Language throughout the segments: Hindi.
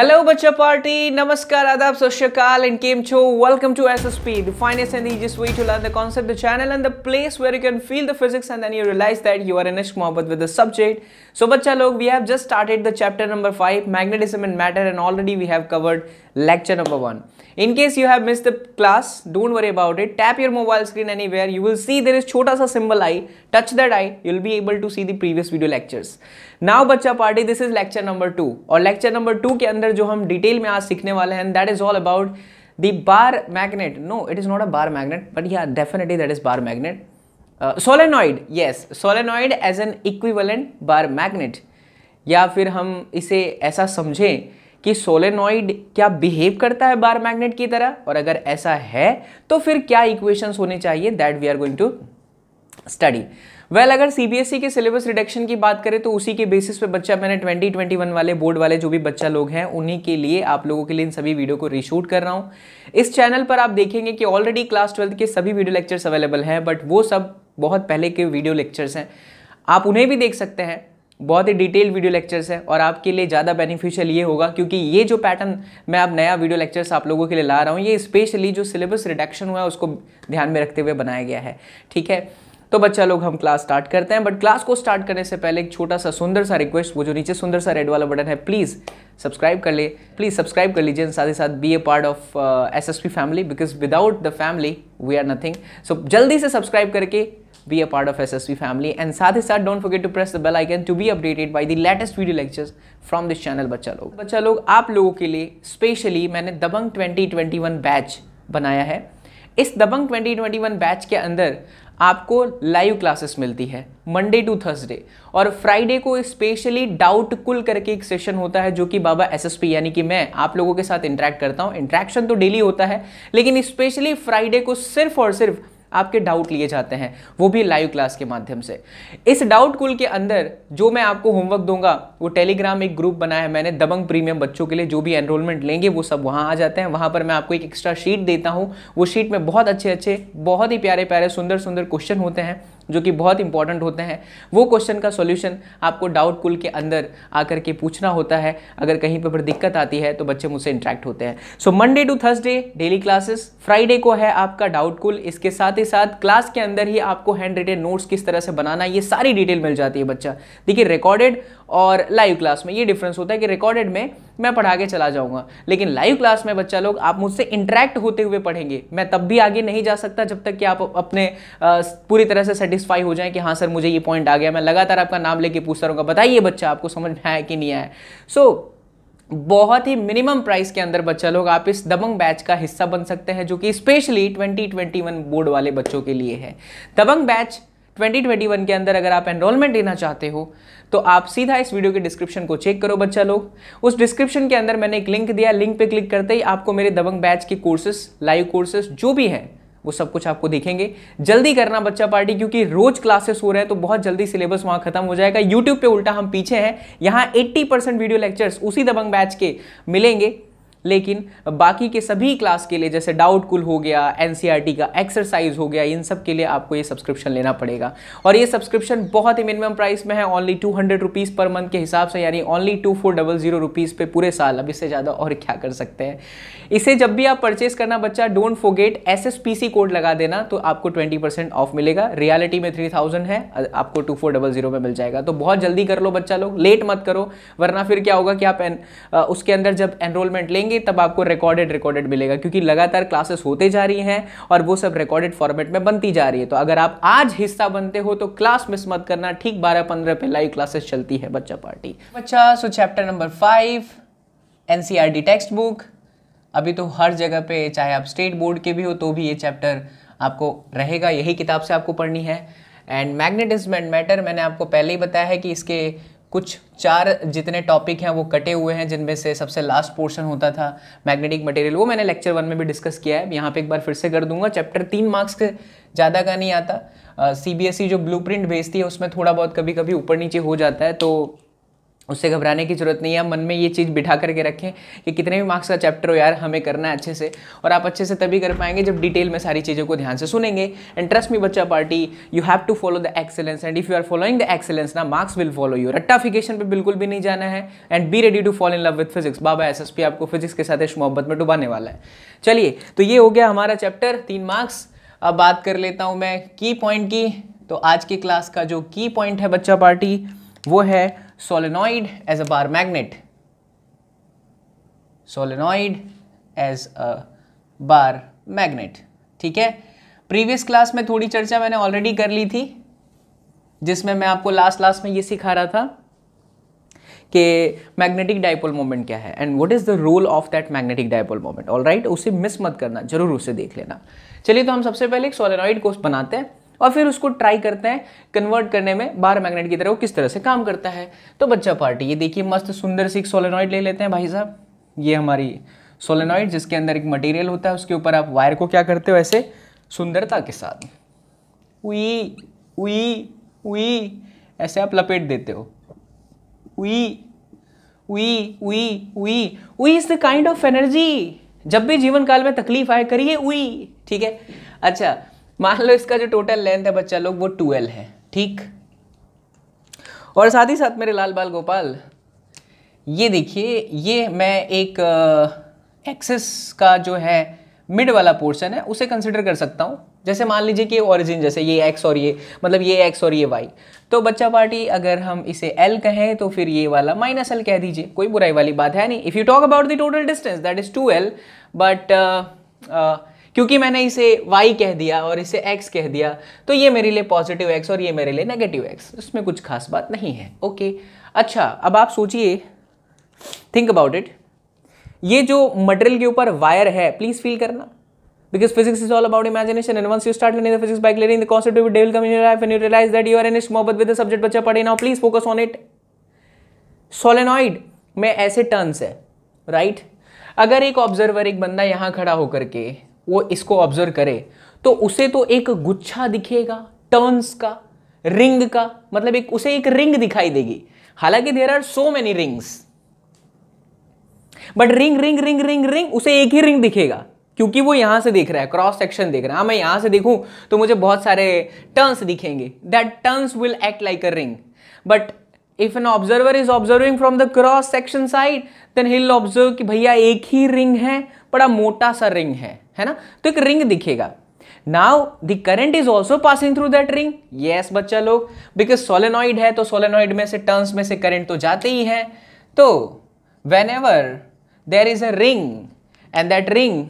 Hello Bacha Party, Namaskar, Adab, Soshakal and Kim Cho. Welcome to SSP, the finest and easiest way to learn the concept, the channel and the place where you can feel the physics and then you realize that you are in ishq but with the subject. So Bacha Log, we have just started the chapter number 5, Magnetism and Matter and already we have covered lecture number 1. In case you have miss the class don't worry about it tap your mobile screen anywhere you will see there is छोटा सा symbol I touch that I you will be able to see the previous video lectures now बच्चा party this is lecture number two और लेक्चर नंबर टू के अंदर जो हम डिटेल में आज सीखने वाले हैं that is all about the bar magnet no it is not a bar magnet but yeah definitely that is bar magnet solenoid yes solenoid as an equivalent bar magnet या फिर हम इसे ऐसा समझें कि सोलेनॉइड क्या बिहेव करता है बार मैग्नेट की तरह और अगर ऐसा है तो फिर क्या इक्वेशंस होने चाहिए that we are going to study well अगर सीबीएसई e के सिलेबस रिडक्शन की बात करें तो उसी के बेसिस पे बच्चा मैंने 2021 वाले बोर्ड वाले जो भी बच्चा लोग हैं उन्हीं के लिए आप लोगों के लिए इन सभी वीडियो को रीशूट कर रहा हूँ इस चैनल पर आप देखेंगे कि ऑलरेडी क्लास ट्वेल्थ के सभी वीडियो लेक्चर्स अवेलेबल हैं बट वो सब बहुत पहले के वीडियो लेक्चर्स हैं आप उन्हें भी देख सकते हैं बहुत ही डिटेल वीडियो लेक्चर्स है और आपके लिए ज़्यादा बेनिफिशियल ये होगा क्योंकि ये जो पैटर्न मैं अब नया वीडियो लेक्चर्स आप लोगों के लिए ला रहा हूँ ये स्पेशली जो सिलेबस रिडक्शन हुआ है उसको ध्यान में रखते हुए बनाया गया है ठीक है तो बच्चा लोग हम क्लास स्टार्ट करते हैं बट क्लास को स्टार्ट करने से पहले एक छोटा सा सुंदर सा रिक्वेस्ट वो जो नीचे सुंदर सा रेड वाला बटन है प्लीज़ सब्सक्राइब कर ले प्लीज़ सब्सक्राइब कर लीजिए साथ ही साथ be a part of S S P family because without the family we are nothing so जल्दी से सब्सक्राइब करके be a part of SSV family and साथ ही साथ don't forget to press the bell icon to be updated by the latest video lectures from this channel बच्चा लोग बच्चा लोग आप लोगों के लिए specially मैंने दबंग 2021 बैच बनाया है इस दबंग 2021 बैच के अंदर आपको लाइव क्लासेस मिलती है मंडे टू थर्सडे और फ्राइडे को स्पेशली डाउट कुल करके एक सेशन होता है जो कि बाबा एसएसपी यानी कि मैं आप लोगों के साथ इंटरेक्ट करता हूं इंट्रैक्शन तो डेली होता है लेकिन स्पेशली फ्राइडे को सिर्फ और सिर्फ आपके डाउट लिए जाते हैं वो भी लाइव क्लास के माध्यम से इस डाउट कुल के अंदर जो मैं आपको होमवर्क दूंगा वो टेलीग्राम एक ग्रुप बनाया है मैंने दबंग प्रीमियम बच्चों के लिए जो भी एनरोलमेंट लेंगे वो सब वहाँ आ जाते हैं वहाँ पर मैं आपको एक एक्स्ट्रा शीट देता हूँ वो शीट में बहुत अच्छे अच्छे बहुत ही प्यारे प्यारे सुंदर सुंदर क्वेश्चन होते हैं जो कि बहुत इंपॉर्टेंट होते हैं वो क्वेश्चन का सॉल्यूशन आपको डाउट पुल के अंदर आकर के पूछना होता है अगर कहीं पर दिक्कत आती है तो बच्चे मुझसे इंट्रैक्ट होते हैं so Monday to Thursday daily classes Friday को है आपका डाउट कुल इसके साथ ही साथ क्लास के अंदर ही आपको हैंड रिटेड नोट्स किस तरह से बनाना ये सारी डिटेल मिल जाती है बच्चा देखिए रिकॉर्डेड और लाइव क्लास में ये डिफरेंस होता है कि रिकॉर्डेड में मैं पढ़ा के चला जाऊंगा लेकिन लाइव क्लास में बच्चा लोग आप मुझसे इंटरेक्ट होते हुए पढ़ेंगे मैं तब भी आगे नहीं जा सकता जब तक कि आप अपने आ, पूरी तरह से सेटिस्फाई हो जाएं कि हाँ सर मुझे ये पॉइंट आ गया मैं लगातार आपका नाम लेके पूछता रहूँगा बताइए बच्चा आपको समझ में आया कि नहीं आया सो so, बहुत ही मिनिमम प्राइस के अंदर बच्चा लोग आप इस दबंग बैच का हिस्सा बन सकते हैं जो कि स्पेशली 2021 बोर्ड वाले बच्चों के लिए है दबंग बैच 2021 के अंदर अगर आप एनरोलमेंट लेना चाहते हो तो आप सीधा इस वीडियो के डिस्क्रिप्शन को चेक करो बच्चा लोग उस डिस्क्रिप्शन के अंदर मैंने एक लिंक दिया लिंक पे क्लिक करते ही आपको मेरे दबंग बैच के कोर्सेस लाइव कोर्सेस जो भी हैं वो सब कुछ आपको देखेंगे जल्दी करना बच्चा पार्टी क्योंकि रोज क्लासेस हो रहे हैं तो बहुत जल्दी सिलेबस वहां खत्म हो जाएगा यूट्यूब पे उल्टा हम पीछे हैं यहां 80 परसेंट वीडियो लेक्चर्स उसी दबंग बैच के मिलेंगे लेकिन बाकी के सभी क्लास के लिए जैसे डाउट कुल हो गया एन e का एक्सरसाइज हो गया इन सब के लिए आपको ये सब्सक्रिप्शन लेना पड़ेगा और ये सब्सक्रिप्शन बहुत ही मिनिमम प्राइस में है only two hundred rupees per month के हिसाब से यानी only two four double zero rupees पे पूरे साल अब इससे ज़्यादा और क्या कर सकते हैं इसे जब भी आप परचेज करना बच्चा don't forget S S P C code लगा देना तो आपको ट्वेंटी परसेंट ऑफ मिलेगा रियालिटी में थ्री थाउजेंड है आपको टू फोर डबल जीरो में मिल जाएगा तो बहुत जल्दी कर लो बच्चा लोग लेट मत करो वरना फिर क्या होगा कि आप एन, आ, उसके अंदर जब एनरोलमेंट लेंगे देंगे तब आपको रिकॉर्डेड रिकॉर्डेड मिलेगा क्योंकि लगातार क्लासेस होते जा रही हैं और वो सब रिकॉर्डेड फॉर्मेट में बनती जा रही है तो अगर आप आज हिस्सा बनते हो तो क्लास मिस मत करना ठीक बारह पंद्रह पे लाइव क्लासेस चलती है बच्चा पार्टी बच्चा so chapter number five in textbook अभी तो हर जगह पे चाहे आप स्टेट बोर्ड के भी हो तो भी ये चैप्टर आपको रहेगा यही किताब से आपको पढ़नी है एंड मैग्नेटिज्म एंड मैटर मैंने आपको पहले ही बताया है कि इसके कुछ चार जितने टॉपिक हैं वो कटे हुए हैं जिनमें से सबसे लास्ट पोर्शन होता था मैग्नेटिक मटेरियल वो मैंने लेक्चर वन में भी डिस्कस किया है यहाँ पे एक बार फिर से कर दूंगा चैप्टर तीन मार्क्स के ज़्यादा का नहीं आता सी बी एस ई जो ब्लू प्रिंट भेजती है उसमें थोड़ा बहुत कभी कभी ऊपर नीचे हो जाता है तो उससे घबराने की ज़रूरत नहीं है मन में ये चीज़ बिठा करके रखें कि कितने भी मार्क्स का चैप्टर हो यार हमें करना है अच्छे से और आप अच्छे से तभी कर पाएंगे जब डिटेल में सारी चीज़ों को ध्यान से सुनेंगे एंड ट्रस्ट मी बच्चा party you have to follow the excellence and if you are following the excellence ना मार्क्स विल फॉलो यू रट्टाफिकेशन पर बिल्कुल भी नहीं जाना है and be ready to follow in love with physics बाबा एस आपको फिजिक्स के साथ इस मोहब्बत में डुबाने वाला है चलिए तो ये हो गया हमारा चैप्टर तीन मार्क्स अब बात कर लेता हूँ मैं की पॉइंट की तो आज की क्लास का जो की पॉइंट है बच्चा पार्टी वो है solenoid as a bar magnet solenoid as a bar magnet ठीक है प्रीवियस क्लास में थोड़ी चर्चा मैंने ऑलरेडी कर ली थी जिसमें मैं आपको लास्ट क्लास में ये सिखा रहा था कि मैग्नेटिक डायपोल मोमेंट क्या है and what is the role of that magnetic dipole moment all right उसे मिस मत करना जरूर उसे देख लेना चलिए तो हम सबसे पहले एक सोलेनॉइड कोस्ट बनाते हैं और फिर उसको ट्राई करते हैं कन्वर्ट करने में बार मैग्नेट की तरह वो किस तरह से काम करता है तो बच्चा पार्टी ये देखिए मस्त सुंदर से एक सोलेनॉइड ले लेते हैं भाई साहब ये हमारी सोलेनॉइड जिसके अंदर एक मटेरियल होता है उसके ऊपर आप वायर को क्या करते हो ऐसे सुंदरता के साथ उई उई उई ऐसे आप लपेट देते हो उई उई उई उई उई is the kind of energy जब भी जीवन काल में तकलीफ आए करिए उई ठीक है अच्छा मान लो इसका जो टोटल लेंथ है बच्चा लोग वो ट्वेल्व है ठीक और साथ ही साथ मेरे लाल बाल गोपाल ये देखिए ये मैं एक एक्सेस का जो है मिड वाला पोर्शन है उसे कंसिडर कर सकता हूँ जैसे मान लीजिए कि ओरिजिन जैसे ये एक्स और ये मतलब ये एक्स और ये वाई तो बच्चा पार्टी अगर हम इसे एल कहें तो फिर ये वाला माइनस एल कह दीजिए कोई बुराई वाली बात है नहीं if you talk about the total distance that is two L but क्योंकि मैंने इसे y कह दिया और इसे x कह दिया तो ये मेरे लिए पॉजिटिव x और ये मेरे लिए नेगेटिव x इसमें कुछ खास बात नहीं है ओके अच्छा अब आप सोचिए थिंक अबाउट इट ये जो मटेरियल के ऊपर वायर है प्लीज़ फील करना because physics is all about imagination and once you start learning the physics by clearing the concept it will come in your life and you realize that you are in a mohabbat with the subject बच्चा पढ़े now please focus on it solenoid में ऐसे टर्न्स है राइट right? अगर एक ऑब्जर्वर एक बंदा यहाँ खड़ा होकर के वो इसको ऑब्जर्व करे तो उसे तो एक गुच्छा दिखेगा टर्न्स का रिंग का मतलब एक उसे एक रिंग दिखाई देगी हालांकि there are so many rings but ring ring ring ring ring उसे एक ही रिंग दिखेगा क्योंकि वो यहां से देख रहा है क्रॉस सेक्शन देख रहा है हाँ, मैं यहां से देखूं तो मुझे बहुत सारे टर्न्स दिखेंगे that turns will act like a ring but if an observer is observing from the cross section side then he'll observe कि भैया एक ही रिंग है बड़ा मोटा सा रिंग है है ना तो एक रिंग दिखेगा now the current is also passing through that ring yes बच्चा लोग बिकॉज सोलेनॉइड है तो सोलेनॉइड में से टर्न्स में से करंट तो जाते ही है तो whenever there is a ring and that ring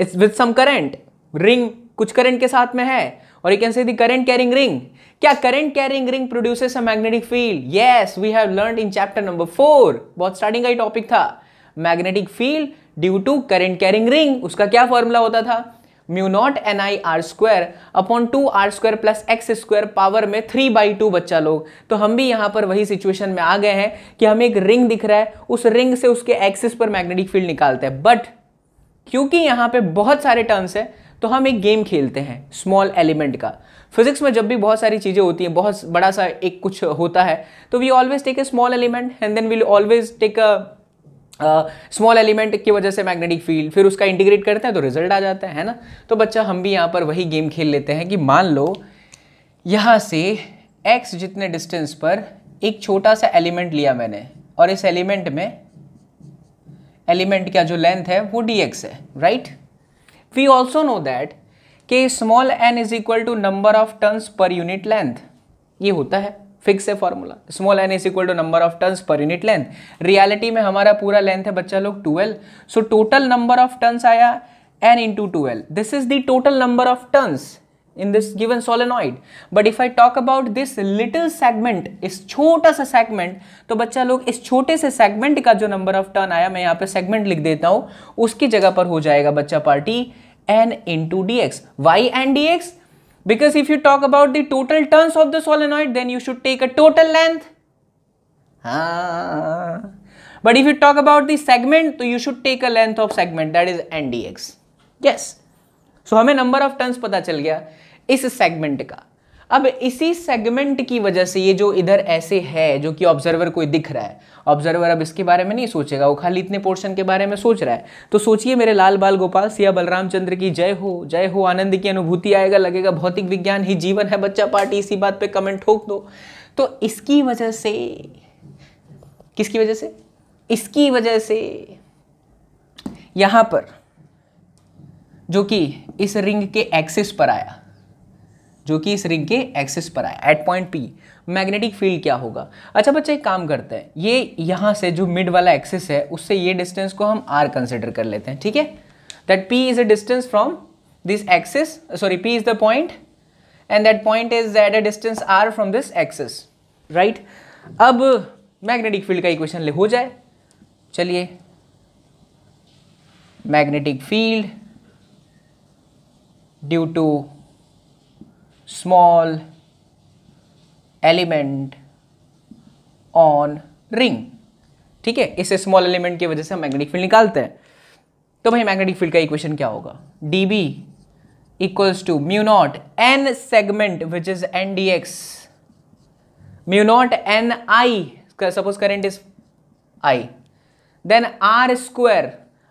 it's with some current ring कुछ करंट के साथ में है और you can say current carrying ring क्या current carrying ring produces a magnetic field yes we have learn in chapter number four बहुत स्टार्टिंग का ही टॉपिक था magnetic field due to current carrying ring उसका क्या फॉर्मूला होता था mu naught N I r square upon two are square plus x square power में थ्री बाई टू बच्चा लोग तो हम भी यहाँ पर वही सिचुएशन में आ गए हैं कि हमें एक रिंग दिख रहा है उस रिंग से उसके एक्सिस पर मैग्नेटिक फील्ड निकालते हैं बट क्योंकि यहाँ पे बहुत सारे टर्म्स हैं तो हम एक गेम खेलते हैं स्मॉल एलिमेंट का फिजिक्स में जब भी बहुत सारी चीज़ें होती हैं बहुत बड़ा सा एक कुछ होता है तो we always take a small element and then we'll always take a small uh, element की वजह से मैग्नेटिक फील्ड फिर उसका इंटीग्रेट करते हैं तो रिजल्ट आ जाता है है ना तो बच्चा हम भी यहाँ पर वही गेम खेल लेते हैं कि मान लो यहाँ से एक्स जितने डिस्टेंस पर एक छोटा सा एलिमेंट लिया मैंने और इस एलिमेंट में एलिमेंट का जो लेंथ है वो डी एक्स है right we also know that कि small N is equal to number of turns per unit length ये होता है फिक्स है formula small N is equal to number of turns per unit length reality में हमारा पूरा लेंथ है बच्चा लोग twelve so total number of turns आया n into twelve this is the total number of turns in this given solenoid but if I talk about this little segment इस छोटा सा सेगमेंट तो बच्चा लोग इस छोटे से सेगमेंट का जो नंबर ऑफ टर्न आया मैं यहाँ पे सेगमेंट लिख देता हूँ उसकी जगह पर हो जाएगा बच्चा party n d x y n d x Because if you talk about the total turns of the solenoid, then you should take a total length. Ah. But if you talk about the segment, so you should take a length of segment that is ndx. Yes. So हमें number of turns पता चल गया इस segment का अब इसी सेगमेंट की वजह से ये जो इधर ऐसे है जो कि ऑब्जर्वर कोई दिख रहा है ऑब्जर्वर अब इसके बारे में नहीं सोचेगा वो खाली इतने पोर्शन के बारे में सोच रहा है तो सोचिए मेरे लाल बाल गोपाल सिया बलराम चंद्र की जय हो जय हो आनंद की अनुभूति आएगा लगेगा भौतिक विज्ञान ही जीवन है बच्चा पार्टी इसी बात पर कमेंट ठोक दो तो इसकी वजह से किसकी वजह से इसकी वजह से यहां पर जो कि इस रिंग के एक्सिस पर आया जो कि इस रिंग के एक्सिस पर आया at point p magnetic field क्या होगा अच्छा बच्चा एक काम करते हैं ये यहाँ से जो मिड वाला एक्सिस है उससे ये डिस्टेंस को हम आर कंसिडर कर लेते हैं ठीक है that p is a distance from this axis sorry p is the point and that point is at a distance r from this axis right अब मैग्नेटिक फील्ड का इक्वेशन हो जाए चलिए magnetic field due to small element on ring ठीक है इसे स्मॉल एलिमेंट की वजह से हम मैग्नेटिक फील्ड निकालते हैं तो भाई मैग्नेटिक फील्ड का इक्वेशन क्या होगा d b equals to mu n n segment which is dx mu x n i n i suppose current is i then r is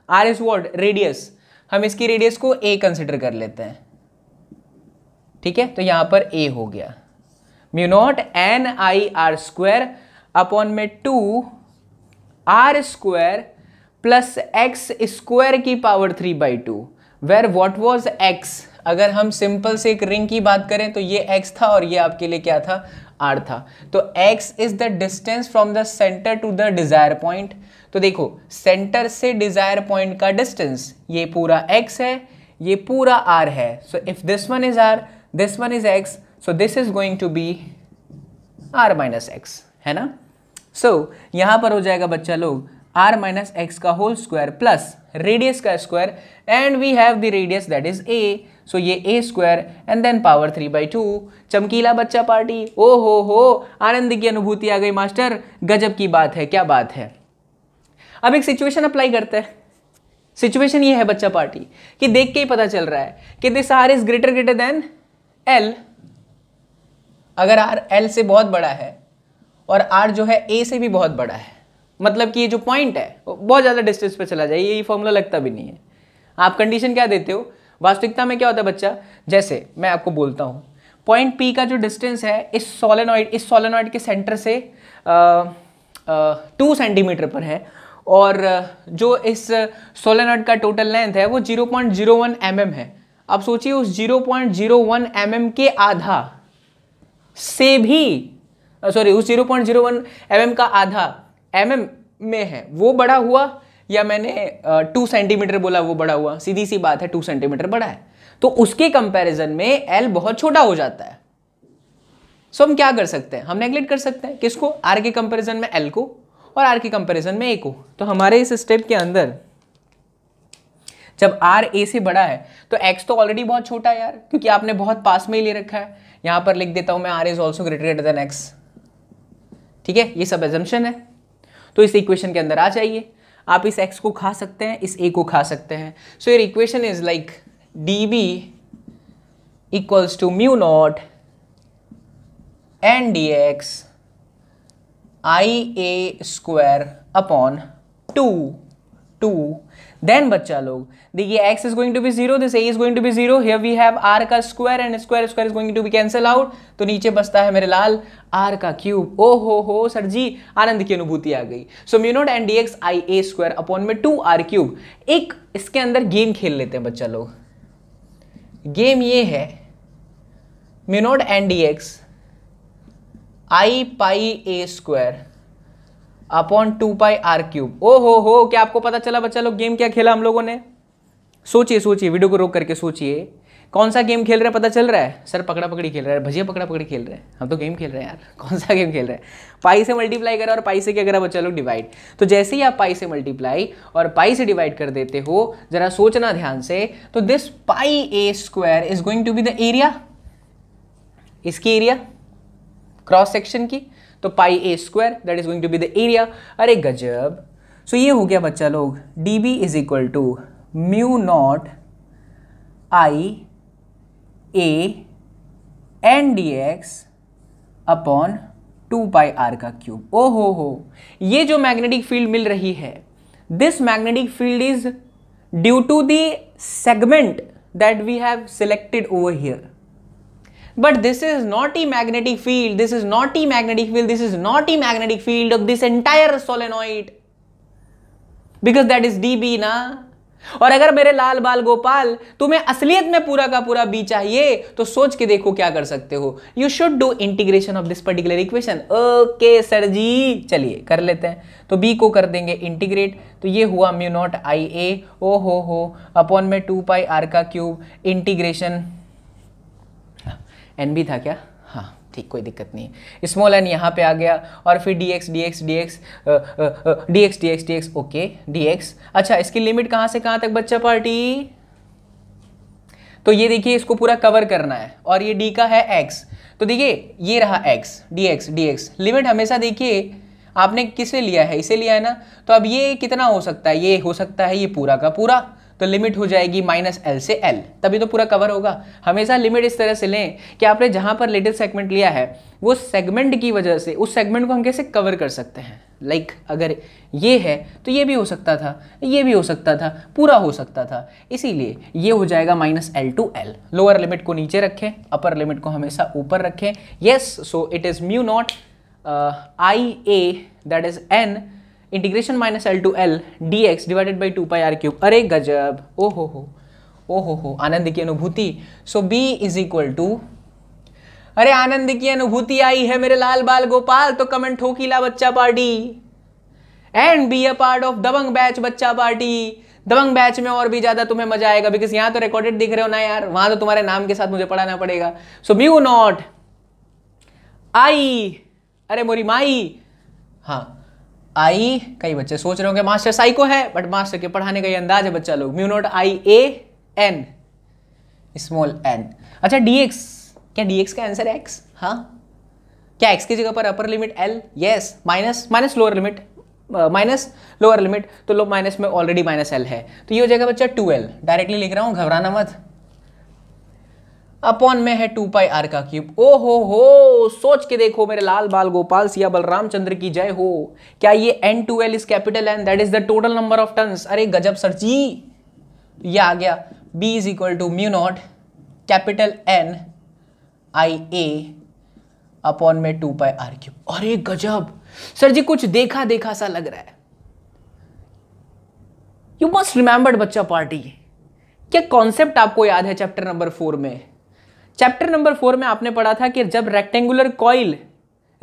r is radius हम इसकी रेडियस को ए कंसिडर कर लेते हैं ठीक है तो यहां पर ए हो गया म्यू नॉट एन आई आर स्क्वायर अपॉन में two are square plus x square की power three by two where what was x अगर हम सिंपल से एक रिंग की बात करें तो ये x था और ये आपके लिए क्या था r था तो x is the distance from the centre to the desire point तो देखो सेंटर से डिजायर पॉइंट का डिस्टेंस ये पूरा x है ये पूरा r है so if this one is r this one is x so this is going to be r minus x है ना सो so, यहां पर हो जाएगा बच्चा लोग आर माइनस एक्स का होल स्क्वायर प्लस रेडियस का square and we have the radius that is a so ये a square and then power three by two चमकीला बच्चा पार्टी ओ हो हो आनंद की अनुभूति आ गई मास्टर गजब की बात है क्या बात है अब एक सिचुएशन अप्लाई करते हैं सिचुएशन ये है बच्चा पार्टी कि देख के ही पता चल रहा है कि this r is greater greater than l अगर आर एल से बहुत बड़ा है और आर जो है ए से भी बहुत बड़ा है मतलब कि ये जो पॉइंट है बहुत ज़्यादा डिस्टेंस पे चला जाए ये फॉर्मूला लगता भी नहीं है आप कंडीशन क्या देते हो वास्तविकता में क्या होता है बच्चा जैसे मैं आपको बोलता हूँ पॉइंट पी का जो डिस्टेंस है इस सोलेनॉइड इस सोलेनॉइड के सेंटर से टू सेंटीमीटर पर है और जो इस सोलेनॉइड का टोटल लेंथ है वो zero point zero one m m है अब सोचिए उस जीरो पॉइंट mm के आधा से भी सॉरी उस 0.01 पॉइंट mm का आधा एम में है वो बड़ा हुआ या मैंने टू सेंटीमीटर बोला वो बड़ा हुआ सीधी सी बात है टू सेंटीमीटर बड़ा है तो उसके कंपैरिजन में एल बहुत छोटा हो जाता है सो हम क्या कर सकते हैं हम नेग्लेक्ट कर सकते हैं किसको आर के कंपैरिजन में एल को और आर के कंपैरिजन में ए को तो हमारे इस स्टेप के अंदर जब आर ए से बड़ा है तो एक्स तो ऑलरेडी बहुत छोटा है यार क्योंकि आपने बहुत पास में ही ले रखा है यहां पर लिख देता हूं मैं r is also greater than x ठीक है ये सब एजम्पन है तो इस इक्वेशन के अंदर आ जाइए आप इस एक्स को खा सकते हैं इस ए को खा सकते हैं so your equation is like d b equals to mu naught n d x i a square upon two two then बच्चा लोग देखिए x is going to be zero this a is going to be zero here we have r का square and square square is going to be cancel out तो नीचे बचता है मेरे लाल आर का क्यूब ओ हो हो सर जी आनंद की अनुभूति आ गई so mu naught and d x i a square upon में टू आर क्यूब एक इसके अंदर गेम खेल लेते हैं बच्चा लोग गेम ये है mu naught and d x i pi a square upon two pi are cube ओ हो हो क्या आपको पता चला बच्चा लोग गेम क्या खेला हम लोगों ने सोचिए सोचिए वीडियो को रोक करके सोचिए कौन सा गेम खेल रहे हैं पता चल रहा है सर पकड़ा पकड़ी खेल रहा है भजिया पकड़ा पकड़ी खेल रहे हैं हम तो गेम खेल रहे हैं यार कौन सा गेम खेल रहे हैं पाई से मल्टीप्लाई करा और पाई से क्या करा बच्चा लोग डिवाइड तो जैसे ही आप पाई से मल्टीप्लाई और पाई से डिवाइड कर देते हो जरा सोचना ध्यान से तो this pi a square is going to be the area इसकी एरिया क्रॉस सेक्शन की तो pi a square that is going to be the area अरे गजब सो so, ये हो गया बच्चा लोग d b is equal to mu naught i a n d x upon two pi are का क्यूब ओ हो हो ये जो मैग्नेटिक फील्ड मिल रही है this magnetic field is due to the segment that we have selected over here but this is not a magnetic field this is not a magnetic field this is not a magnetic field of this entire solenoid because that is db na और अगर मेरे लाल बाल गोपाल तुम्हें असलियत में पूरा का पूरा बी चाहिए तो सोच के देखो क्या कर सकते हो you should do integration of this particular equation okay sir ji चलिए कर लेते हैं तो बी को कर देंगे इंटीग्रेट तो ये हुआ म्यू नॉट आई ए ओ हो हो अपॉन में टू पाई आर का क्यूब इंटीग्रेशन एन भी था क्या हाँ ठीक कोई दिक्कत नहीं है स्मॉल एन यहाँ पे आ गया और फिर d x d x d x d x d x d x okay d x अच्छा इसकी लिमिट कहाँ से कहाँ तक बच्चा पार्टी तो ये देखिए इसको पूरा कवर करना है और ये डी का है एक्स तो देखिए ये रहा x d x d x limit हमेशा देखिए आपने किसे लिया है इसे लिया है ना तो अब ये कितना हो सकता है ये हो सकता है ये पूरा का पूरा तो लिमिट हो जाएगी माइनस एल से एल तभी तो पूरा कवर होगा हमेशा लिमिट इस तरह से लें कि आपने जहां पर लिटिल सेगमेंट लिया है वो सेगमेंट की वजह से उस सेगमेंट को हम कैसे कवर कर सकते हैं लाइक like, अगर ये है तो ये भी हो सकता था ये भी हो सकता था पूरा हो सकता था इसीलिए ये हो जाएगा minus l to l lower limit को नीचे रखें अपर लिमिट को हमेशा ऊपर रखें yes so it is mu naught i a that is n integration minus l to l d x divided by two pi are cube अरे गजब ओ हो हो ओ हो हो आनंद की अनुभूति so b is equal to अरे आनंद की अनुभूति आई है मेरे लाल बाल गोपाल तो कमेंट ठोकीला बच्चा party and be a part of दबंग बैच बच्चा पार्टी दबंग बैच में और भी ज्यादा तुम्हें मजा आएगा बिकॉज यहां तो रिकॉर्डेड दिख रहे हो ना यार वहां तो तुम्हारे नाम के साथ मुझे पढ़ाना पड़ेगा सो म्यू नॉट आई अरे मोरी माई हाँ आई कई बच्चे सोच रहे होंगे मास्टर साइको है बट मास्टर के पढ़ाने का ये अंदाज है बच्चा लोग mu naught i a n small n अच्छा डीएक्स क्या डीएक्स का आंसर है एक्स हाँ क्या एक्स की जगह पर upper limit l yes minus minus lower limit minus lower limit तो लो माइनस में ऑलरेडी माइनस एल है तो ये हो जाएगा बच्चा टू एल डायरेक्टली लिख रहा हूँ घबराना मत अपॉन में है टू पाई आर का क्यूब ओ हो हो सोच के देखो मेरे लाल बाल गोपाल सिया बलराम चंद्र की जय हो क्या ये n two l is capital n that is the total number of turns अरे गजब सर जी तो ये आ गया b is equal to mu naught capital n I a upon में टू पाई आर क्यूब अरे गजब सर जी कुछ देखा देखा सा लग रहा है यू मस्ट रिमेंबर्ड बच्चा पार्टी क्या कॉन्सेप्ट आपको याद है चैप्टर नंबर फोर में चैप्टर नंबर फोर में आपने पढ़ा था कि जब रेक्टेंगुलर कॉइल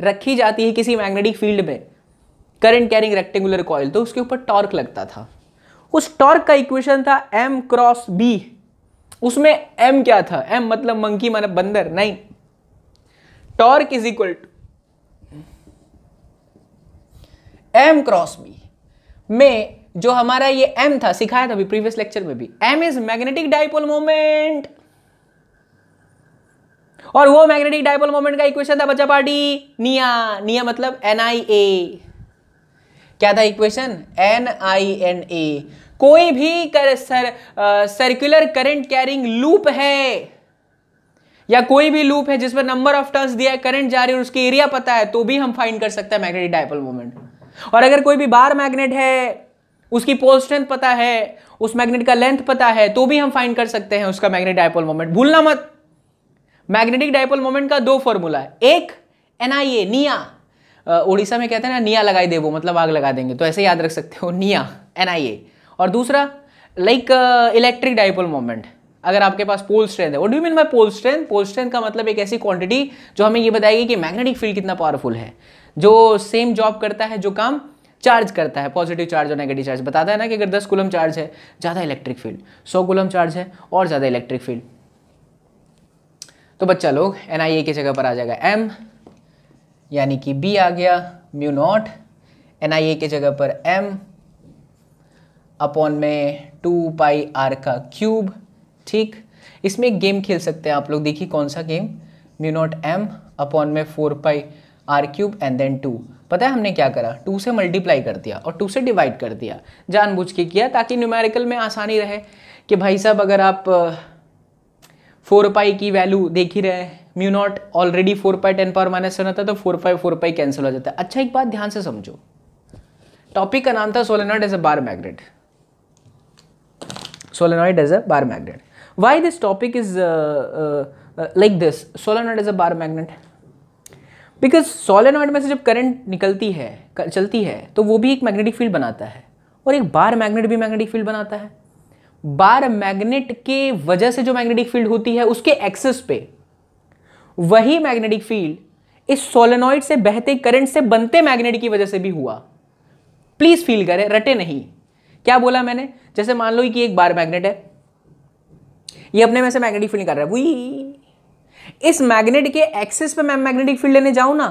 रखी जाती है किसी मैग्नेटिक फील्ड में करंट कैरिंग रेक्टेंगुलर कॉइल तो उसके ऊपर टॉर्क लगता था उस टॉर्क का इक्वेशन था एम क्रॉस बी उसमें एम क्या था एम मतलब मंकी मतलब बंदर नहीं torque is equal to m cross b में जो हमारा ये एम था सिखाया था अभी प्रीवियस लेक्चर में भी m is magnetic dipole moment और वो मैग्नेटिक डायपोल मोमेंट का इक्वेशन था बच्चा पार्टी निया निया मतलब एन आई ए क्या था equation n i n a कोई भी कर, सर, सर्कुलर करंट कैरिंग लूप है या कोई भी लूप है जिसमें नंबर ऑफ टर्न्स दिया है करंट जा रही है उसकी एरिया पता है तो भी हम फाइंड कर सकते हैं मैग्नेटिक डायपल मोमेंट और अगर कोई भी बार मैग्नेट है उसकी पोल स्ट्रेंथ पता है उस मैग्नेट का लेंथ पता है तो भी हम फाइंड कर सकते हैं उसका मैग्नेट डायपल मोमेंट भूलना मत मैग्नेटिक डायपोल मोमेंट का दो फॉर्मूला है एक एनआईए निया उड़ीसा में कहते हैं ना निया लगाई दे वो मतलब आग लगा देंगे तो ऐसे याद रख सकते हो निया एनआईए और दूसरा लाइक इलेक्ट्रिक डाइपोल मोमेंट अगर आपके पास पोल स्ट्रेंथ है वो do mean my pole strength pole strength का मतलब एक ऐसी क्वांटिटी जो हमें ये बताएगी कि मैग्नेटिक फील्ड कितना पावरफुल है जो सेम जॉब करता है जो काम चार्ज करता है पॉजिटिव चार्ज और नेगेटिव चार्ज बताता है ना कि अगर 10 कुलम चार्ज है ज़्यादा इलेक्ट्रिक फील्ड 100 कुलम चार्ज है और ज़्यादा इलेक्ट्रिक फील्ड तो बच्चा लोग एन आई ए की जगह पर आ जाएगा एम यानी कि बी आ गया mu naught N I a की जगह पर एम अपॉन में टू पाई आर का क्यूब ठीक इसमें एक गेम खेल सकते हैं आप लोग देखिए कौन सा game mu naught M upon में four pi are cube and then two पता है हमने क्या करा टू से मल्टीप्लाई कर दिया और टू से डिवाइड कर दिया जानबूझ के किया ताकि न्यूमेरिकल में आसानी रहे कि भाई साहब अगर आप फोर पाई की वैल्यू देख ही रहे हैं mu naught already four pi ten power minus one होता है तो four pi four pi cancel हो जाता है अच्छा एक बात ध्यान से समझो टॉपिक का नाम था solenoid as a bar magnet solenoid as a bar magnet why this topic is like this solenoid as a bar magnet because solenoid में से जब करंट निकलती है चलती है तो वो भी एक मैग्नेटिक फील्ड बनाता है और एक बार मैग्नेट भी मैग्नेटिक फील्ड बनाता है बार मैग्नेट के वजह से जो मैग्नेटिक फील्ड होती है उसके एक्सेस पे वही मैग्नेटिक फील्ड इस सोलेनॉइड से बहते करंट से बनते मैग्नेट की वजह से भी हुआ प्लीज फील करें रटे नहीं क्या बोला मैंने जैसे मान लो कि एक बार मैग्नेट है ये अपने में से मैग्नेटिक फील्ड कर रहा है वही इस मैग्नेट के एक्सेस पे मैं मैग्नेटिक फील्ड लेने जाऊं ना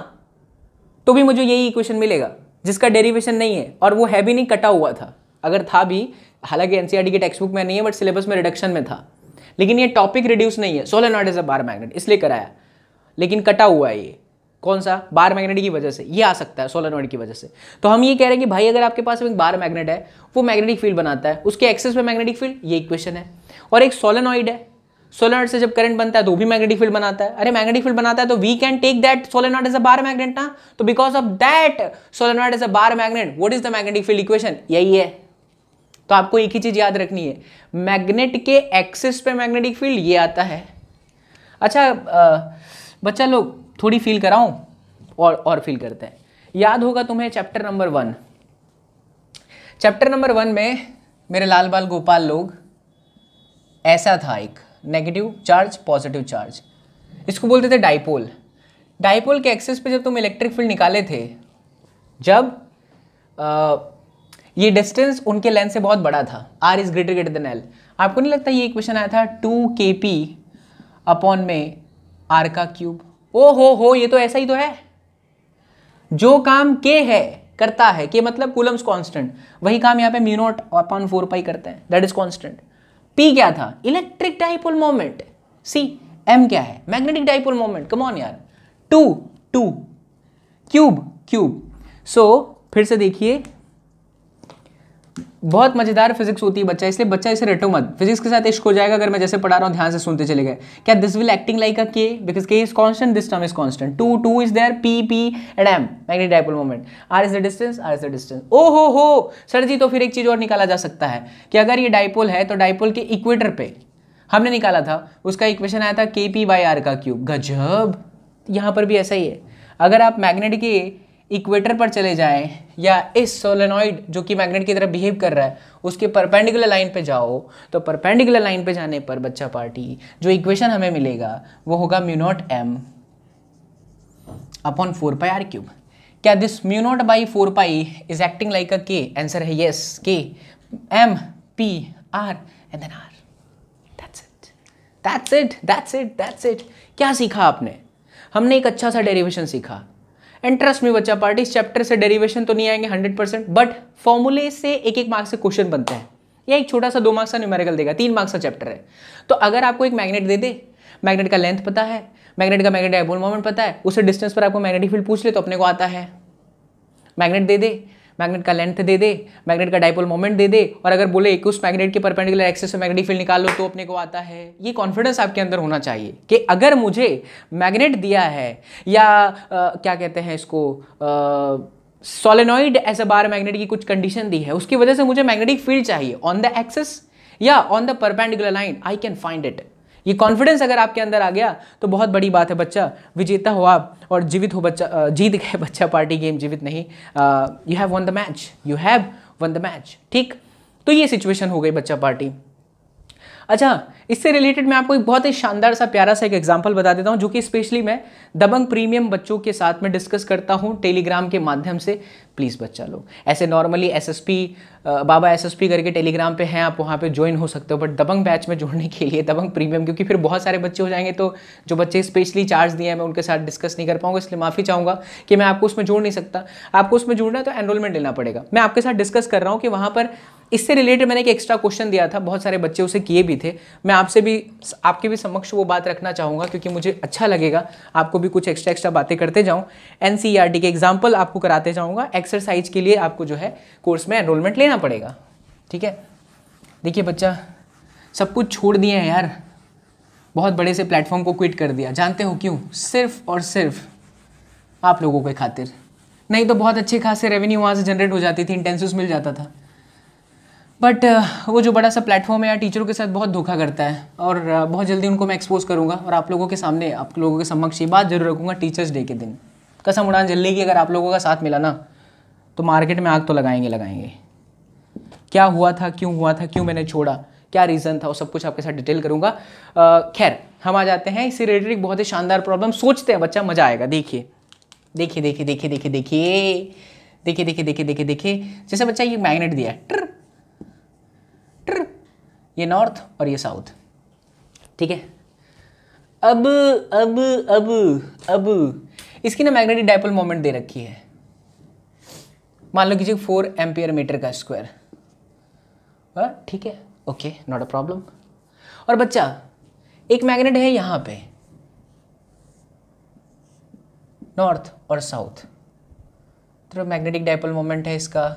तो भी मुझे यही इक्वेशन मिलेगा जिसका डेरिवेशन नहीं है और वो है भी नहीं कटा हुआ था अगर था भी हालांकि एनसीआर e की टेक्स्ट बुक में नहीं है बट सिलेबस में रिडक्शन में था लेकिन ये टॉपिक रिड्यूस नहीं है not is a bar magnet इसलिए कराया लेकिन कटा हुआ है ये कौन सा बार मैग्नेट की वजह से ये आ सकता है सोलर नॉट की वजह से तो हम ये कह रहे हैं कि भाई अगर आपके पास एक बार मैग्नेट है वो मैग्नेटिक फील्ड बनाता है उसके एक्सेस में मैग्नेटिक फील्ड ये इक्वेशन है और एक सोलेनॉइड है सोलेनॉइड से जब करंट बनता है तो भी मैग्नेटिक फील्ड बनाता है अरे मैग्नेटिक फील्ड बनाता है तो we can take that solenoid as a bar magnet ना तो because of that solenoid as a bar magnet what is the magnetic field equation यही है तो आपको एक ही चीज याद रखनी है मैग्नेट के एक्सिस पे मैग्नेटिक फील्ड ये आता है अच्छा बच्चा लोग थोड़ी फील कराऊं और और फील करते हैं याद होगा तुम्हें chapter number one chapter number one में मेरे लाल बाल गोपाल लोग ऐसा था एक नेगेटिव चार्ज पॉजिटिव चार्ज इसको बोलते थे डाइपोल डाइपोल के एक्सेस पे जब तुम इलेक्ट्रिक फील्ड निकाले थे जब आ, ये डिस्टेंस उनके लेंथ से बहुत बड़ा था r is greater greater than l आपको नहीं लगता ये क्वेश्चन आया था टू के पी अपॉन में आर का क्यूब ओ हो हो ये तो ऐसा ही तो है जो काम के है करता है के मतलब कूलम्स कांस्टेंट वही काम यहां पे म्यूनोट अपॉन फोर पाई करते हैं दैट इज कांस्टेंट पी क्या था electric dipole moment c m क्या है magnetic dipole moment come on यार two two cube cube so so, फिर से देखिए बहुत मजेदार फिजिक्स होती है बच्चा इसलिए बच्चा इसे रटो मत फिजिक्स के साथ इश्क हो जाएगा अगर मैं जैसे पढ़ा रहा हूँ ध्यान से सुनते चले गए क्या this will acting like a k because k is constant this term is constant two two is there p p and m magnet dipole moment r is the distance r is the distance ओ हो हो सर जी तो फिर एक चीज़ और निकाला जा सकता है कि अगर ये डाइपोल है तो डाइपोल के इक्वेटर पे हमने निकाला था उसका इक्वेशन आया था के पी बाई आर का क्यूब गजब यहाँ पर भी ऐसा ही है अगर आप मैग्नेट के इक्वेटर पर चले जाएं या इस सोलेनॉइड जो कि मैग्नेट की तरह बिहेव कर रहा है उसके परपेंडिकुलर लाइन पे जाओ तो परपेंडिकुलर लाइन पे जाने पर बच्चा पार्टी जो इक्वेशन हमें मिलेगा वो होगा mu naught M upon four pi are cube क्या this mu naught by four pi is acting like a K answer है yes K M P R and then R that's it that's it that's it that's it क्या सीखा आपने हमने एक अच्छा सा डेरिवेशन सीखा इंटरेस्ट में बच्चा पार्टी इस चैप्टर से डेरिवेशन तो नहीं आएंगे हंड्रेड परसेंट बट फॉर्मूले से एक एक मार्क्स से क्वेश्चन बनते हैं या एक छोटा सा दो मार्क्स का न्यूमेरिकल देगा तीन मार्क्स का चैप्टर है तो अगर आपको एक मैग्नेट दे दे मैग्नेट का लेंथ पता है मैग्नेट का मैग्नेट एबोल मोमेंट पता है उसे डिस्टेंस पर आपको मैग्नेटिक फील्ड पूछ ले तो अपने को आता है मैग्नेट दे दे मैग्नेट का लेंथ दे दे मैग्नेट का डायपोल मोमेंट दे दे और अगर बोले एक उस मैग्नेट के परपेंडिकुलर एक्सेस से मैग्नेटिक फील्ड निकाल लो तो अपने को आता है ये कॉन्फिडेंस आपके अंदर होना चाहिए कि अगर मुझे मैग्नेट दिया है या आ, क्या कहते हैं इसको solenoid as a bar magnet की कुछ कंडीशन दी है उसकी वजह से मुझे मैग्नेटिक फील्ड चाहिए ऑन द एक्सेस या on the perpendicular line I can find it ये कॉन्फिडेंस अगर आपके अंदर आ गया तो बहुत बड़ी बात है बच्चा विजेता हो आप और जीवित हो बच्चा जीत गए बच्चा पार्टी गेम जीवित नहीं you have won the match you have won the match ठीक तो ये सिचुएशन हो गई बच्चा पार्टी अच्छा इससे रिलेटेड मैं आपको एक बहुत ही शानदार सा प्यारा सा एक एग्जाम्पल बता देता हूँ जो कि स्पेशली मैं दबंग प्रीमियम बच्चों के साथ में डिस्कस करता हूँ टेलीग्राम के माध्यम से प्लीज़ बच्चा लोग ऐसे नॉर्मली एसएसपी बाबा एसएसपी करके टेलीग्राम पे हैं आप वहाँ पे ज्वाइन हो सकते हो बट दबंग बैच में जुड़ने के लिए दबंग प्रीमियम क्योंकि फिर बहुत सारे बच्चे हो जाएंगे तो जो बच्चे स्पेशली चार्ज दिए हैं मैं उनके साथ डिस्कस नहीं कर पाऊँगा इसलिए माफ़ी चाहूँगा कि मैं आपको उसमें जोड़ नहीं सकता आपको उसमें जुड़ना है तो एनरोलमेंट लेना पड़ेगा मैं आपके साथ डिस्कस कर रहा हूँ कि वहाँ पर इससे रिलेटेड मैंने एक एक्स्ट्रा क्वेश्चन दिया था बहुत सारे बच्चे उसे किए भी थे मैं आपसे भी आपके भी समक्ष वो बात रखना चाहूँगा क्योंकि मुझे अच्छा लगेगा आपको भी कुछ एक्स्ट्रा एक्स्ट्रा बातें करते जाऊँ एन e के एग्जाम्पल आपको कराते जाऊँगा एक्सरसाइज के लिए आपको जो है कोर्स में एनरोलमेंट लेना पड़ेगा ठीक है देखिए बच्चा सब कुछ छोड़ दिए हैं यार बहुत बड़े से प्लेटफॉर्म को क्विट कर दिया जानते हो क्यों सिर्फ और सिर्फ आप लोगों के खातिर नहीं तो बहुत अच्छे खासे रेवेन्यू वहाँ से जनरेट हो जाती थी इंटेंसिव मिल जाता था बट वो जो बड़ा सा प्लेटफॉर्म है यार टीचरों के साथ बहुत धोखा करता है और बहुत जल्दी उनको मैं एक्सपोज करूँगा और आप लोगों के सामने आप लोगों के समक्ष ये बात जरूर रखूँगा टीचर्स डे के दिन कसम उड़ान जल्दी की अगर आप लोगों का साथ मिला ना तो मार्केट में आग तो लगाएंगे लगाएंगे क्या हुआ था क्यों हुआ था क्यों मैंने छोड़ा क्या रीज़न था वो सब कुछ आपके साथ डिटेल करूँगा खैर हम आ जाते हैं इससे रिलेटेड एक बहुत ही शानदार प्रॉब्लम सोचते हैं बच्चा मज़ा आएगा देखिए देखिए देखिए देखिए देखिए देखिए देखिए देखिए देखिए देखिए देखिए जैसे बच्चा ये मैग्नेट दिया ट्र ट्र ये नॉर्थ और ये साउथ ठीक है अब अब अब अब इसकी ना मैग्नेटिक डायपल मोमेंट दे रखी है मान लो कीजिए फोर एम्पियर मीटर का स्क्वायर हाँ, ठीक है ओके नॉट अ प्रॉब्लम और बच्चा एक मैग्नेट है यहां पे नॉर्थ और साउथ तो मैग्नेटिक डायपल मोमेंट है इसका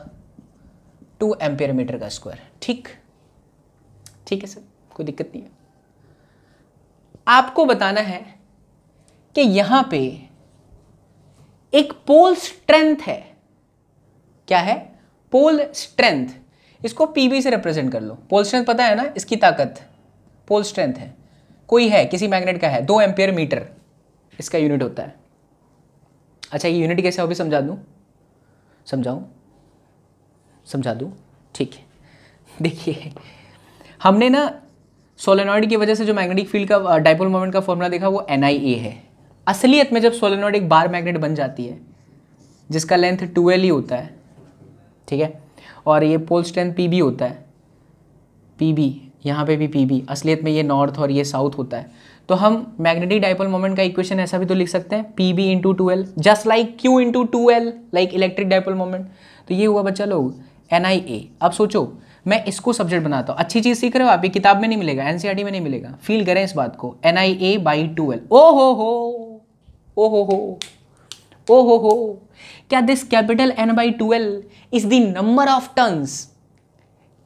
टू एम्पियर मीटर का स्क्वायर ठीक ठीक है सर कोई दिक्कत नहीं है आपको बताना है कि यहां पे एक पोल स्ट्रेंथ है क्या है पोल स्ट्रेंथ इसको पीबी से रिप्रेजेंट कर लो पोल स्ट्रेंथ पता है ना इसकी ताकत पोल स्ट्रेंथ है कोई है किसी मैग्नेट का है दो एम्पियर मीटर इसका यूनिट होता है अच्छा ये यूनिट कैसे हो भी समझा दू समझाऊँ समझा दूँ ठीक है देखिए हमने ना सोलेनॉइड की वजह से जो मैग्नेटिक फील्ड का डाइपोल मोमेंट का फॉर्मूला देखा वो एन है असलियत में जब सोलेनॉइड एक बार मैग्नेट बन जाती है जिसका लेंथ टू ही होता है ठीक है और ये पोल स्ट्रेंथ पी होता है पी बी यहाँ पे भी पी बी असलियत में ये नॉर्थ और ये साउथ होता है तो हम मैग्नेटिक डाइपोल मोमेंट का इक्वेशन ऐसा भी तो लिख सकते हैं P B into two L just like Q into two L like electric dipole moment तो ये हुआ बच्चा लोग एन आई ए अब सोचो मैं इसको सब्जेक्ट बनाता हूँ अच्छी चीज़ सीख रहे हो आप ये किताब में नहीं मिलेगा एनसीईआरटी e में नहीं मिलेगा फील करें इस बात को N I A by twelve ओ हो हो ओ हो हो ओ हो हो क्या this capital N by twelve is the number of turns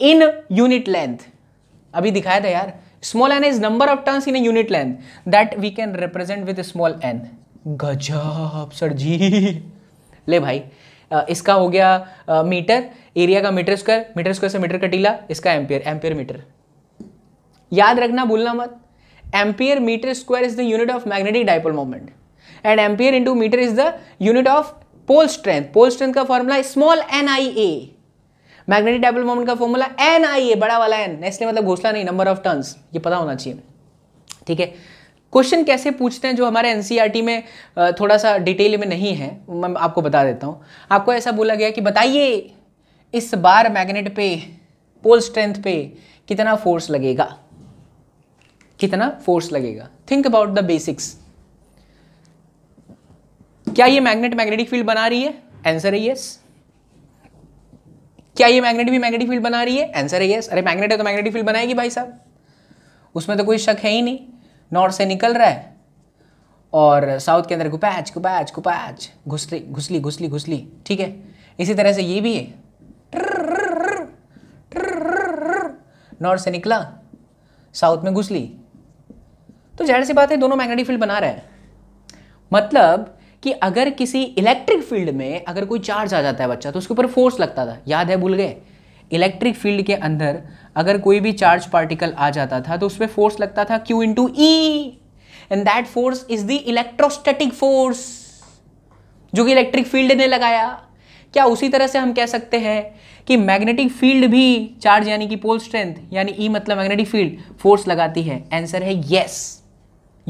in unit length अभी दिखाया था यार small N is number of turns in unit length that we can represent with small N गजब सर जी ले भाई इसका हो गया मीटर एरिया का मीटर स्क्वायर मीटर स्क्वायर से मीटर कटीला इसका एम्पियर एम्पियर मीटर याद रखना भूलना मत ampere metre square is the unit of magnetic dipole moment and ampere into metre is the unit of pole strength pole strength का formula small N I A magnetic dipole moment का फॉर्मूला एन आई ए बड़ा वाला एन इसलिए मतलब घोसला नहीं नंबर ऑफ टर्न्स ये पता होना चाहिए ठीक है क्वेश्चन कैसे पूछते हैं जो हमारे एन e में थोड़ा सा डिटेल में नहीं है मैं आपको बता देता हूँ आपको ऐसा बोला गया कि बताइए इस बार मैग्नेट पे पोल स्ट्रेंथ पे कितना फोर्स लगेगा कितना फोर्स लगेगा थिंक अबाउट द बेसिक्स क्या ये मैग्नेट मैग्नेटिक फील्ड बना रही है आंसर है यस क्या ये मैग्नेट भी मैग्नेटिक फील्ड बना रही है आंसर है यस अरे मैग्नेट है तो मैग्नेटिक फील्ड बनाएगी भाई साहब उसमें तो कोई शक है ही नहीं नॉर्थ से निकल रहा है और साउथ के अंदर गुपैच गुपैच गुपैच घुसली घुसली घुसली घुसली ठीक है इसी तरह से ये भी है नॉर्थ से निकला साउथ में घुसली तो जहर सी बात है दोनों मैग्नेटिक फील्ड बना रहे हैं मतलब कि अगर किसी इलेक्ट्रिक फील्ड में अगर कोई चार्ज आ जाता है बच्चा तो उसके ऊपर फोर्स लगता था याद है भूल गए इलेक्ट्रिक फील्ड के अंदर अगर कोई भी चार्ज पार्टिकल आ जाता था तो उस पर फोर्स लगता था Q into E and that force is the electrostatic force जो कि इलेक्ट्रिक फील्ड ने लगाया क्या उसी तरह से हम कह सकते हैं कि मैग्नेटिक फील्ड भी चार्ज यानी कि पोल स्ट्रेंथ यानी ई e मतलब मैग्नेटिक फील्ड फोर्स लगाती है आंसर है yes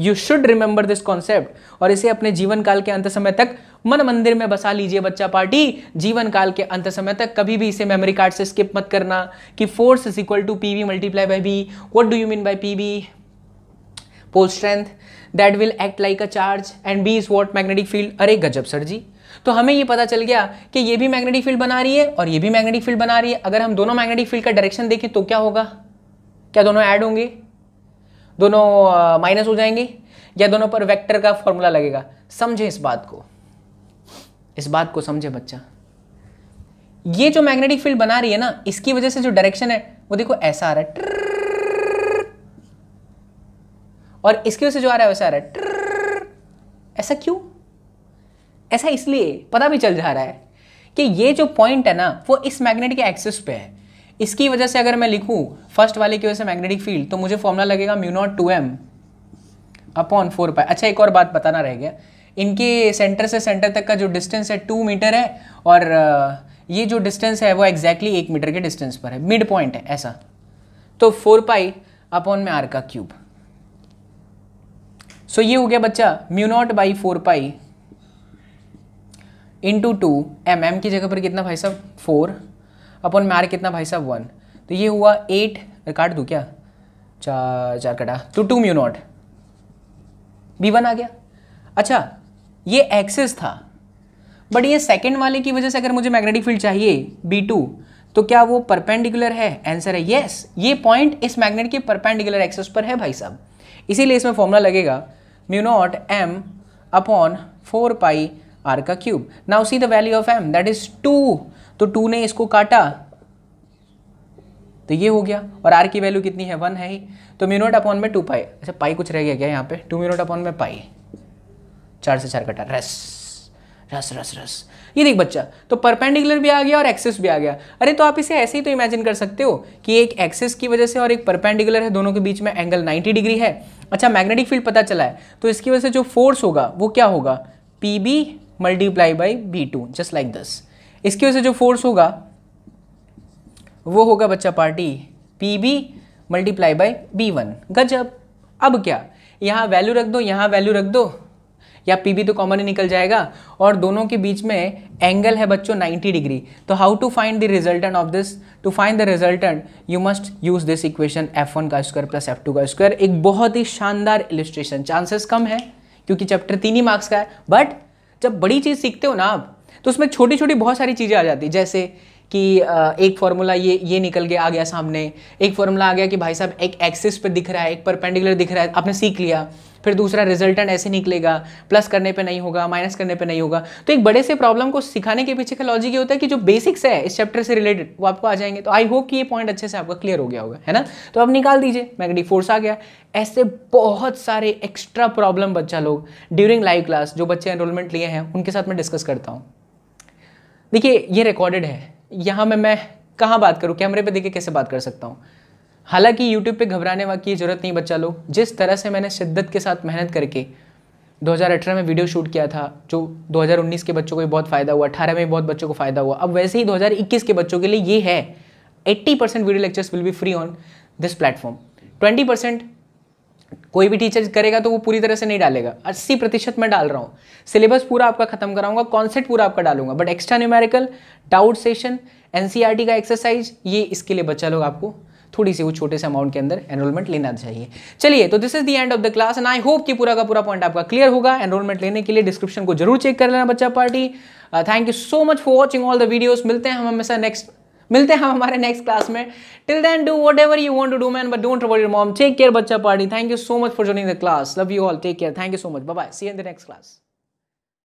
you should remember this concept और इसे अपने जीवन काल के अंत समय तक मन मंदिर में बसा लीजिए बच्चा पार्टी जीवन काल के अंत समय तक कभी भी इसे मेमोरी कार्ड से स्किप मत करना कि force is equal to P V multiply by B what do you mean by P V pole strength that will act like a charge and B is what magnetic field अरे गजब सर जी तो हमें ये पता चल गया कि ये भी मैग्नेटिक फील्ड बना रही है और ये भी मैग्नेटिक फील्ड बना रही है अगर हम दोनों मैग्नेटिक फील्ड का डायरेक्शन देखें तो क्या होगा क्या दोनों ऐड होंगे दोनों माइनस हो जाएंगे या दोनों पर वेक्टर का फॉर्मूला लगेगा समझें इस बात को इस बात को समझे बच्चा ये जो मैग्नेटिक फील्ड बना रही है ना इसकी वजह से जो डायरेक्शन है वो देखो ऐसा आ रहा है और इसकी वजह से जो आ रहा है वैसा आ रहा है ऐसा क्यों ऐसा इसलिए पता भी चल जा रहा है कि ये जो पॉइंट है ना वो इस मैग्नेटिक एक्सिस पे है इसकी वजह से अगर मैं लिखूं फर्स्ट वाले की वजह से मैग्नेटिक फील्ड तो मुझे फॉर्मूला लगेगा mu naught two M upon four pi अच्छा एक और बात बताना रह गया इनके सेंटर से सेंटर तक का जो डिस्टेंस है टू मीटर है और ये जो डिस्टेंस है वो एग्जैक्टली एक मीटर के डिस्टेंस पर है मिड पॉइंट है ऐसा तो फोर पाई अपॉन में आर का क्यूब सो ये हो गया बच्चा mu naught by four pi into two M M की जगह पर कितना भाई साहब फोर अपॉन में आर कितना भाई साहब वन तो ये हुआ एट काट दू क्या चार चार कटा तो two mu naught B one आ गया अच्छा ये एक्सेस था बट ये सेकेंड वाले की वजह से अगर मुझे मैग्नेटिक फील्ड चाहिए बी टू तो क्या वो परपेंडिकुलर है आंसर है येस ये पॉइंट इस मैग्नेट के परपेंडिकुलर एक्सेस पर है भाई साहब इसीलिए इसमें फॉर्मूला लगेगा mu naught M upon four pi are का cube now see the value of M that is two तो टू ने इसको काटा तो ये हो गया और आर की वैल्यू कितनी है वन है ही तो म्यूनोट अपॉन में टू पाई अच्छा पाई कुछ रह गया क्या यहाँ पे टू म्यूनोट अपॉन में पाई चार से चार कटा रस रस रस रस ये देख बच्चा तो परपेंडिकुलर भी आ गया और एक्सेस भी आ गया अरे तो आप इसे ऐसे ही तो इमेजिन कर सकते हो कि एक एक्सेस की वजह से और एक परपेंडिकुलर है दोनों के बीच में एंगल 90 डिग्री है अच्छा मैग्नेटिक फील्ड पता चला है तो इसकी वजह से जो फोर्स होगा वो क्या होगा P B multiply by B two just like दस इसकी वजह से जो फोर्स होगा वो होगा बच्चा party P B multiply by B one गजब अब क्या यहाँ वैल्यू रख दो यहाँ वैल्यू रख दो या पी तो कॉमन ही निकल जाएगा और दोनों के बीच में एंगल है बच्चों 90 डिग्री तो how to find the resultant of this to find the resultant you must use this equation F one का स्क्वायर प्लस एफ टू का स्क्वायर एक बहुत ही शानदार इलिस्ट्रेशन चांसेस कम है क्योंकि चैप्टर तीन ही मार्क्स का है बट जब बड़ी चीज़ सीखते हो ना आप तो उसमें छोटी छोटी बहुत सारी चीज़ें आ जाती जैसे कि एक फार्मूला ये ये निकल गया आ गया सामने एक फार्मूला आ गया कि भाई साहब एक एक्सिस पे दिख रहा है एक परपेंडिकुलर दिख रहा है आपने सीख लिया फिर दूसरा रिजल्टेंट ऐसे निकलेगा प्लस करने पे नहीं होगा माइनस करने पे नहीं होगा तो एक बड़े से प्रॉब्लम को सिखाने के पीछे का लॉजिक ये होता है कि जो बेसिक्स है इस चैप्टर से रिलेटेड वो आपको आ जाएंगे तो आई होप कि ये पॉइंट अच्छे से आपका क्लियर हो गया होगा है ना तो अब निकाल दीजिए मैग्नेटिक फोर्स आ गया ऐसे बहुत सारे एक्स्ट्रा प्रॉब्लम बच्चा लोग ड्यूरिंग लाइव क्लास जो बच्चे एनरोलमेंट लिए हैं उनके साथ मैं डिस्कस करता हूँ देखिए ये रिकॉर्डेड है यहाँ में मैं कहाँ बात करूँ कैमरे पे देखे कैसे बात कर सकता हूँ हालांकि यूट्यूब पे घबराने की ज़रूरत नहीं बच्चा लोग जिस तरह से मैंने शिद्दत के साथ मेहनत करके 2018 में वीडियो शूट किया था जो 2019 के बच्चों को भी बहुत फ़ायदा हुआ अठारह में भी बहुत बच्चों को फ़ायदा हुआ अब वैसे ही 2021 के बच्चों के लिए ये है 80 percent video lectures will be free on this platform 20 percent कोई भी टीचर करेगा तो वो पूरी तरह से नहीं डालेगा अस्सी प्रतिशत मैं डाल रहा हूँ सिलेबस पूरा आपका खत्म कराऊंगा कॉन्सेप्ट पूरा आपका डालूंगा but extra numerical doubt session एन का एक्सरसाइज ये इसके लिए बच्चा लोग आपको थोड़ी सी वो छोटे से अमाउंट के अंदर एनरोलमेंट लेना चाहिए चलिए तो this is the end of the class and I hope कि पूरा का पूरा पॉइंट आपका क्लियर होगा एनरोलमेंट लेने के लिए डिस्क्रिप्शन को जरूर चेक कर लेना बच्चा party thank you so much for watching all the videos मिलते हैं हम हमेशा नेक्स्ट मिलते हैं हम हमारे नेक्स्ट क्लास में till then do whatever you want to do man but don't about your mom take care बच्चा party thank you so much for joining the class love you all take care thank you so much bye see in the next class